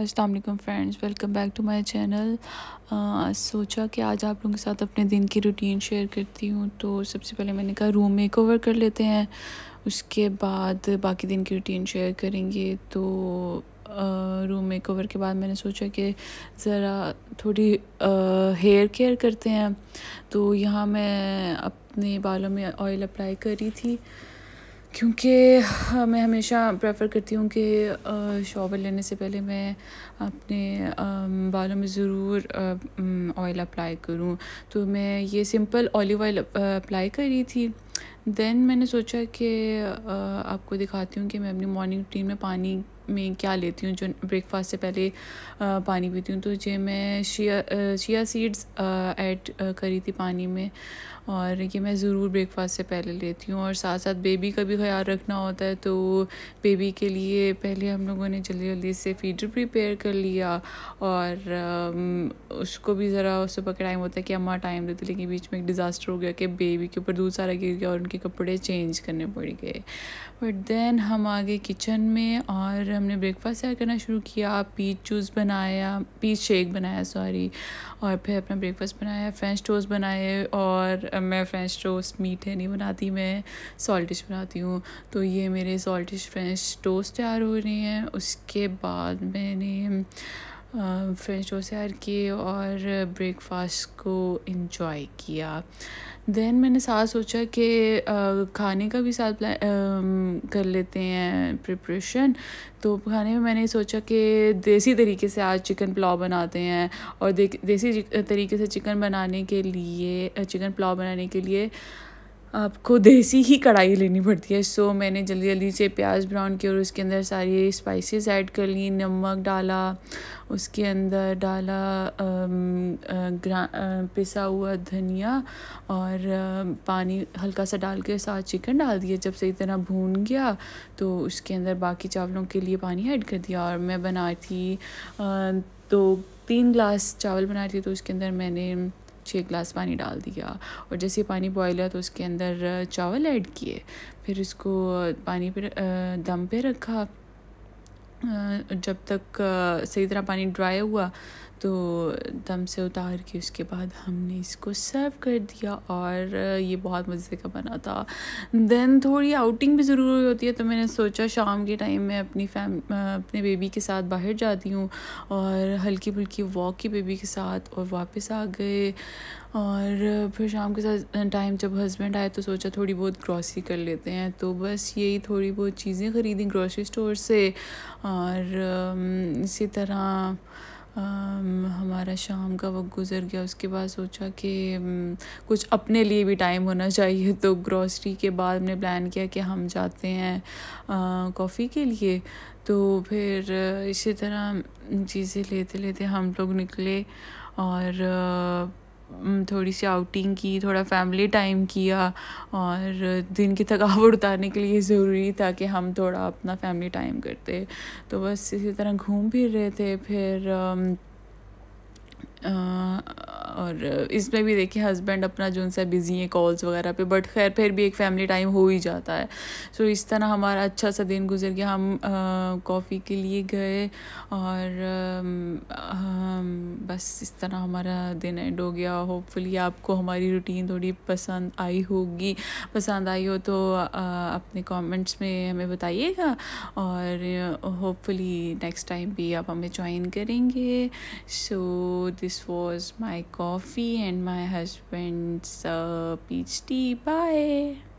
Aslam friends welcome back to my channel सोचा कि आज आप लोगों के साथ अपने दिन की रूटीन शेयर करती हूँ तो सबसे पहले मैंने कहा रूम मेक ओवर कर लेते हैं उसके बाद बाकी दिन की रूटीन शेयर करेंगे तो रूम मेक ओवर के बाद मैंने सोचा कि ज़रा थोड़ी हेयर केयर करते हैं तो यहाँ मैं अपने बालों में ऑयल अप्लाई करी थी क्योंकि हाँ, मैं हमेशा प्रेफर करती हूँ कि शॉवर लेने से पहले मैं अपने बालों में ज़रूर ऑयल अप्लाई करूँ तो मैं ये सिंपल ऑलिव ऑयल अप्लाई कर रही थी देन मैंने सोचा कि आपको दिखाती हूँ कि मैं अपनी मॉर्निंग रूटीन में पानी में क्या लेती हूँ जो ब्रेकफास्ट से पहले आ, पानी पीती हूँ तो ये मैं शिया शिया सीड्स ऐड करी थी पानी में और ये मैं ज़रूर ब्रेकफास्ट से पहले लेती हूँ और साथ साथ बेबी का भी ख्याल रखना होता है तो बेबी के लिए पहले हम लोगों ने जल्दी जल्दी से फीडर प्रिपेयर कर लिया और उसको भी ज़रा उस पर टाइम होता है कि अम्मा टाइम देते लेकिन बीच में एक डिज़ास्टर हो गया कि बेबी के ऊपर दूध सारा गिर गया और उनके कपड़े चेंज करने पड़ गए बट दैन हम आगे किचन में और फिर हमने ब्रेकफास्ट तैयार करना शुरू किया पीच जूस बनाया पीच शेक बनाया सॉरी और फिर अपना ब्रेकफास्ट बनाया फ्रेंच टोस्ट बनाए और मैं फ्रेंच टोस्ट मीठे नहीं बनाती मैं सॉल्टिश बनाती हूँ तो ये मेरे सॉल्टिश फ्रेंच टोस्ट तैयार हो रहे हैं उसके बाद मैंने फ्रेंच टोस्ट सैर किए और ब्रेकफास्ट को इन्जॉय किया दैन मैंने साथ सोचा कि खाने का भी साथ कर लेते हैं प्रिपरेशन तो खाने में मैंने सोचा कि देसी तरीके से आज चिकन पुलाव बनाते हैं और देसी तरीके से चिकन बनाने के लिए चिकन पुलाव बनाने के लिए आपको देसी ही कढ़ाई लेनी पड़ती है सो मैंने जल्दी जल्दी से प्याज ब्राउन किया और उसके अंदर सारी स्पाइसेस ऐड कर ली नमक डाला उसके अंदर डाला पिसा हुआ धनिया और पानी हल्का सा डाल के साथ चिकन डाल दिया जब सही तरह भून गया तो उसके अंदर बाकी चावलों के लिए पानी ऐड कर दिया और मैं बनाई थी तो तीन ग्लास चावल बनाई थी तो उसके अंदर मैंने छः गिलास पानी डाल दिया और जैसे पानी बॉयल हुआ तो उसके अंदर चावल ऐड किए फिर इसको पानी पर दम पे रखा जब तक सही तरह पानी ड्राई हुआ तो दम से उतार के उसके बाद हमने इसको सर्व कर दिया और ये बहुत मज़े का बना था देन थोड़ी आउटिंग भी ज़रूरी होती है तो मैंने सोचा शाम के टाइम मैं अपनी फैम अपने बेबी के साथ बाहर जाती हूँ और हल्की फुल्की वॉक की बेबी के साथ और वापस आ गए और फिर शाम के साथ टाइम जब हस्बैंड आए तो सोचा थोड़ी बहुत ग्रॉसरी कर लेते हैं तो बस यही थोड़ी बहुत चीज़ें ख़रीदी ग्रॉसरी स्टोर से और um, इसी तरह हमारा शाम का वक्त गुज़र गया उसके बाद सोचा कि कुछ अपने लिए भी टाइम होना चाहिए तो ग्रॉसरी के बाद हमने प्लान किया कि हम जाते हैं कॉफ़ी के लिए तो फिर इसी तरह चीज़ें लेते लेते हम लोग निकले और थोड़ी सी आउटिंग की थोड़ा फैमिली टाइम किया और दिन की थकावट उतारने के लिए ज़रूरी था कि हम थोड़ा अपना फैमिली टाइम करते तो बस इसी तरह घूम फिर रहे थे फिर और इसमें भी देखिए हस्बैंड अपना जो उनसे बिज़ी हैं कॉल्स वगैरह पे बट खैर फिर भी एक फैमिली टाइम हो ही जाता है सो इस तरह हमारा अच्छा सा दिन गुजर गया हम कॉफ़ी के लिए गए और आ, बस इस तरह हमारा दिन एंड हो गया होपफुली आपको हमारी रूटीन थोड़ी पसंद आई होगी पसंद आई हो तो आ, अपने कमेंट्स में हमें बताइएगा और होपफुली नेक्स्ट टाइम भी आप हमें ज्वाइन करेंगे so this was my coffee and my husband's peach tea bye